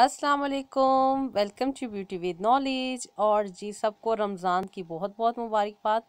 असलकुम welcome to beauty with knowledge और जी सबको रमज़ान की बहुत बहुत मुबारकबाद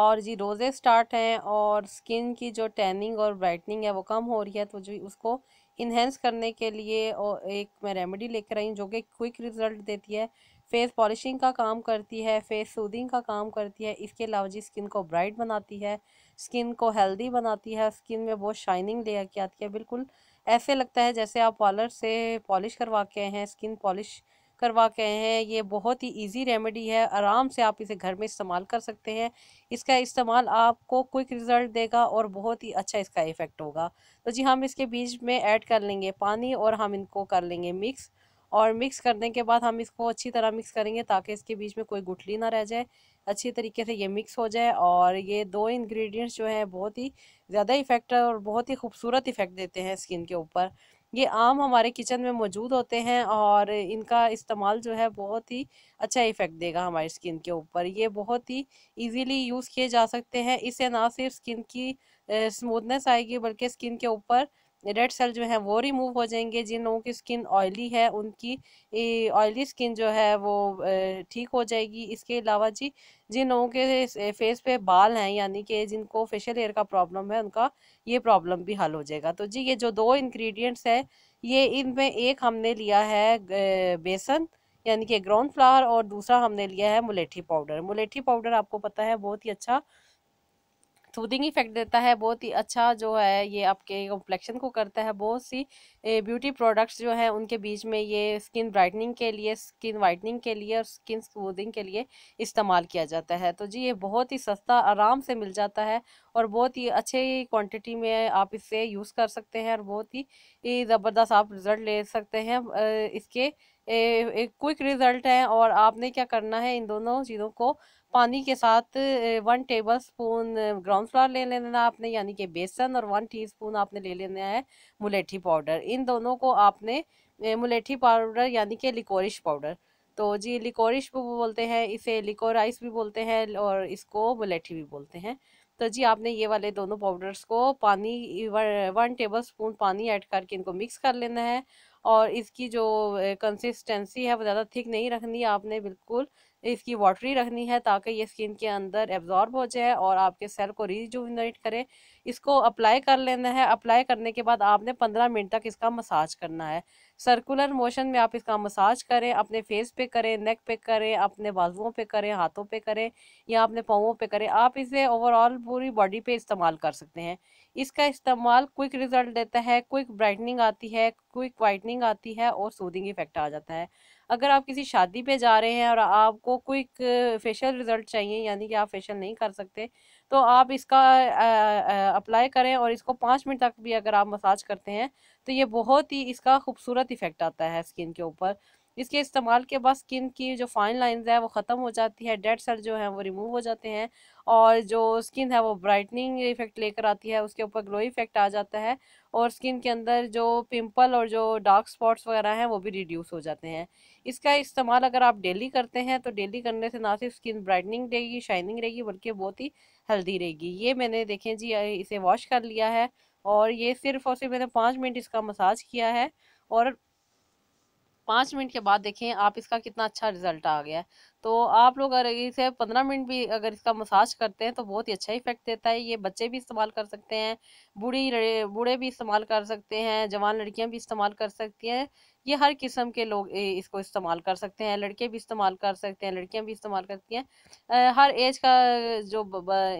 और जी रोज़े स्टार्ट हैं और स्किन की जो टैनिंग और ब्राइटनिंग है वो कम हो रही है तो जी उसको इन्हेंस करने के लिए और एक मैं रेमेडी लेकर आई हूँ जो कि क्विक रिज़ल्ट देती है फेस पॉलिशिंग का काम करती है फेस सूदिंग का काम करती है इसके अलावा जी स्किन को ब्राइट बनाती है स्किन को हेल्दी बनाती है स्किन में बहुत शाइनिंग ले आती है बिल्कुल ऐसे लगता है जैसे आप पार्लर से पॉलिश करवा के हैं स्किन पॉलिश करवा के हैं ये बहुत ही इजी रेमेडी है आराम से आप इसे घर में इस्तेमाल कर सकते हैं इसका इस्तेमाल आपको क्विक रिजल्ट देगा और बहुत ही अच्छा इसका इफ़ेक्ट होगा तो जी हम इसके बीज में ऐड कर लेंगे पानी और हम इनको कर लेंगे मिक्स और मिक्स करने के बाद हम इसको अच्छी तरह मिक्स करेंगे ताकि इसके बीच में कोई गुठली ना रह जाए अच्छी तरीके से ये मिक्स हो जाए और ये दो इंग्रेडिएंट्स जो है बहुत ही ज़्यादा इफ़ेक्ट और बहुत ही खूबसूरत इफ़ेक्ट देते हैं स्किन के ऊपर ये आम हमारे किचन में मौजूद होते हैं और इनका इस्तेमाल जो है बहुत ही अच्छा इफ़ेक्ट देगा हमारी स्किन के ऊपर ये बहुत ही इजीली यूज़ किए जा सकते हैं इससे ना सिर्फ स्किन की स्मूथनेस आएगी बल्कि स्किन के ऊपर रेड सेल जो है वो रिमूव हो जाएंगे जिन लोगों की स्किन ऑयली है उनकी ऑयली स्किन जो है वो ठीक हो जाएगी इसके अलावा जी जिन लोगों के फेस पे बाल हैं यानी कि जिनको फेशियल हेयर का प्रॉब्लम है उनका ये प्रॉब्लम भी हल हो जाएगा तो जी ये जो दो इंग्रेडिएंट्स है ये इनमें एक हमने लिया है बेसन यानी कि ग्राउंड फ्लावर और दूसरा हमने लिया है मुलेठी पाउडर मुलेठी पाउडर आपको पता है बहुत ही अच्छा सूदिंग इफेक्ट देता है बहुत ही अच्छा जो है ये आपके कॉम्प्लेक्शन को करता है बहुत सी ब्यूटी प्रोडक्ट्स जो हैं उनके बीच में ये स्किन ब्राइटनिंग के लिए स्किन वाइटनिंग के लिए और स्किन स्मूदिंग के लिए इस्तेमाल किया जाता है तो जी ये बहुत ही सस्ता आराम से मिल जाता है और बहुत ही अच्छे क्वांटिटी में आप इससे यूज़ कर सकते हैं और बहुत ही ज़बरदस्त आप रिज़ल्ट ले सकते हैं इसके एक क्विक रिजल्ट है और आपने क्या करना है इन दोनों चीज़ों को पानी के साथ one tablespoon ground flour ले लेना आपने यानी कि बेसन और वन टीस्पून आपने ले लेना है मुलेठी पाउडर इन दोनों को आपने मुलेठी पाउडर यानी कि लिकोरिश पाउडर तो जी लिकोरिश भी बोलते हैं इसे लिकोराइस भी बोलते हैं और इसको मुलेठी भी बोलते हैं तो जी आपने ये वाले दोनों पाउडर्स को पानी वन टेबल स्पून पानी ऐड करके इनको मिक्स कर लेना है और इसकी जो कंसिस्टेंसी है वो ज़्यादा थिक नहीं रखनी आपने बिल्कुल इसकी वाटरी रखनी है ताकि ये स्किन के अंदर एब्जॉर्ब हो जाए और आपके सेल को रिजुविनेट करे इसको अप्लाई कर लेना है अप्लाई करने के बाद आपने पंद्रह मिनट तक इसका मसाज करना है सर्कुलर मोशन में आप इसका मसाज करें अपने फेस पे करें नेक पे करें अपने बाजुओं पे करें हाथों पे करें या अपने पाओं पे करें आप इसे ओवरऑल पूरी बॉडी पे इस्तेमाल कर सकते हैं इसका इस्तेमाल क्विक रिजल्ट देता है क्विक ब्राइटनिंग आती है क्विक वाइटनिंग आती है और सूदिंग इफेक्ट आ जाता है अगर आप किसी शादी पे जा रहे हैं और आपको क्विक फेशियल रिजल्ट चाहिए यानी कि आप फेशियल नहीं कर सकते तो आप इसका अप्लाई करें और इसको पाँच मिनट तक भी अगर आप मसाज करते हैं तो ये बहुत ही इसका खूबसूरत इफेक्ट आता है स्किन के ऊपर इसके इस्तेमाल के बाद स्किन की जो फाइन लाइन है वो ख़त्म हो जाती है डेड सेल जो है वो रिमूव हो जाते हैं और जो स्किन है वो ब्राइटनिंग इफेक्ट लेकर आती है उसके ऊपर ग्लो इफेक्ट आ जाता है और स्किन के अंदर जो पिंपल और जो डार्क स्पॉट्स वगैरह हैं वो भी रिड्यूस हो जाते हैं इसका इस्तेमाल अगर आप डेली करते हैं तो डेली करने से ना सिर्फ स्किन ब्राइटनिंग रहेगी शाइनिंग रहेगी बल्कि बहुत ही हेल्दी रहेगी ये मैंने देखें जी इसे वॉश कर लिया है और ये सिर्फ और सिर्फ मैंने पाँच मिनट इसका मसाज किया है और पाँच मिनट के बाद देखें आप इसका कितना अच्छा रिजल्ट आ गया है तो आप लोग अगर इसे पंद्रह मिनट भी अगर इसका मसाज करते हैं तो बहुत ही अच्छा इफेक्ट देता है ये बच्चे भी इस्तेमाल कर सकते हैं बूढ़ी बूढ़े भी इस्तेमाल कर सकते हैं जवान लड़कियां भी इस्तेमाल कर सकती हैं ये हर किस्म के लोग इसको इस्तेमाल कर सकते हैं लड़के भी इस्तेमाल कर सकते हैं लड़कियां भी इस्तेमाल करती हैं हर एज का जो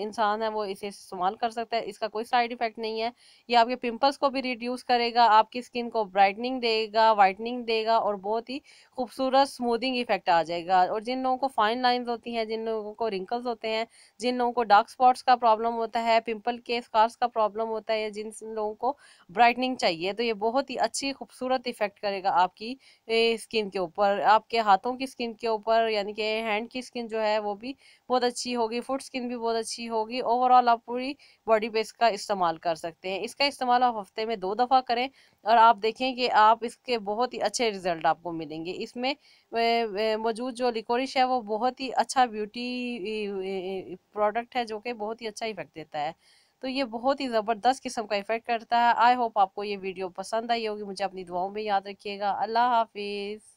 इंसान है वो इसे इस्तेमाल कर सकता है इसका कोई साइड इफेक्ट नहीं है ये आपके पिंपल्स को भी रिड्यूस करेगा आपकी स्किन को ब्राइटनिंग देगा वाइटनिंग देगा और बहुत ही खूबसूरत स्मूदिंग इफेक्ट आ जाएगा और जिन लोगों को फाइन लाइन्स होती हैं जिन लोगों को रिंकल्स होते हैं जिन लोगों को डार्क स्पॉट्स का प्रॉब्लम होता है पिम्पल के स्कार्स का प्रॉब्लम होता है जिन लोगों को ब्राइटनिंग चाहिए तो ये बहुत ही अच्छी खूबसूरत इफेक्ट करेगा जाएगा आपकी स्किन के ऊपर आपके हाथों की स्किन के ऊपर यानी कि हैंड की स्किन जो है वो भी बहुत अच्छी होगी फुट स्किन भी बहुत अच्छी होगी ओवरऑल आप पूरी बॉडी पे इसका इस्तेमाल कर सकते हैं इसका इस्तेमाल आप हफ्ते में दो दफ़ा करें और आप देखें कि आप इसके बहुत ही अच्छे रिजल्ट आपको मिलेंगे इसमें मौजूद जो लिकोरिश है वो बहुत ही अच्छा ब्यूटी प्रोडक्ट है जो कि बहुत ही अच्छा इफेक्ट देता है तो ये बहुत ही ज़बरदस्त किस्म का इफ़ेक्ट करता है आई होप आपको ये वीडियो पसंद आई होगी मुझे अपनी दुआओं में याद रखिएगा अल्लाह हाफिज़